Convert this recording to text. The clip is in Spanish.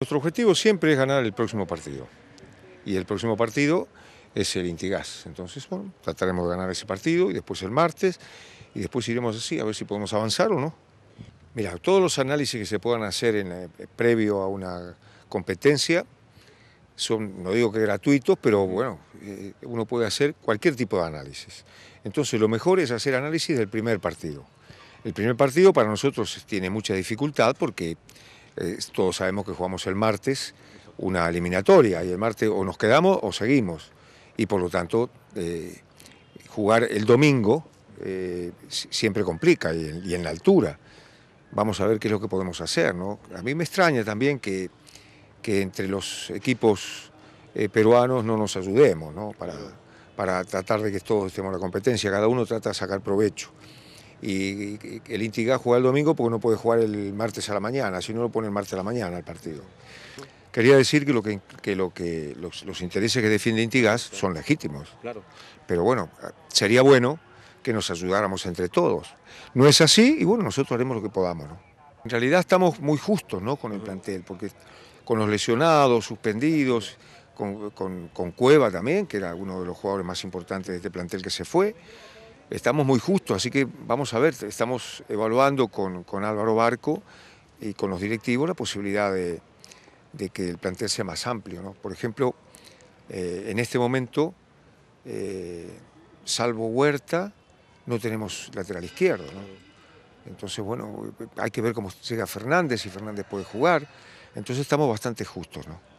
Nuestro objetivo siempre es ganar el próximo partido. Y el próximo partido es el Intigas. Entonces, bueno, trataremos de ganar ese partido y después el martes y después iremos así a ver si podemos avanzar o no. Mira, todos los análisis que se puedan hacer en, eh, previo a una competencia son, no digo que gratuitos, pero bueno, eh, uno puede hacer cualquier tipo de análisis. Entonces, lo mejor es hacer análisis del primer partido. El primer partido para nosotros tiene mucha dificultad porque eh, todos sabemos que jugamos el martes una eliminatoria y el martes o nos quedamos o seguimos. Y por lo tanto, eh, jugar el domingo eh, siempre complica y en, la altura. Vamos a ver qué es lo que podemos hacer. ¿no? A mí me extraña también que, que entre los equipos peruanos no nos ayudemos Para, para tratar de que todos estemos en la competencia. Cada uno trata de sacar provecho y el Intigas juega el domingo porque no puede jugar el martes a la mañana, si no lo pone el martes a la mañana al partido. Quería decir que, lo que, lo que los, intereses que defiende Intigas son legítimos. Claro. Pero bueno, sería bueno que nos ayudáramos entre todos. No es así y bueno, nosotros haremos lo que podamos. En realidad estamos muy justos ¿no? con el plantel, porque con los lesionados, suspendidos, con, con Cueva también, que era uno de los jugadores más importantes de este plantel que se fue estamos muy justos, así que vamos a ver, estamos evaluando con, con Álvaro Barco y con los directivos la posibilidad de, que el plantel sea más amplio. ¿no? Por ejemplo, eh, en este momento, eh, salvo Huerta, no tenemos lateral izquierdo. Entonces, bueno, hay que ver cómo llega Fernández, si Fernández puede jugar. Entonces estamos bastante justos, ¿no?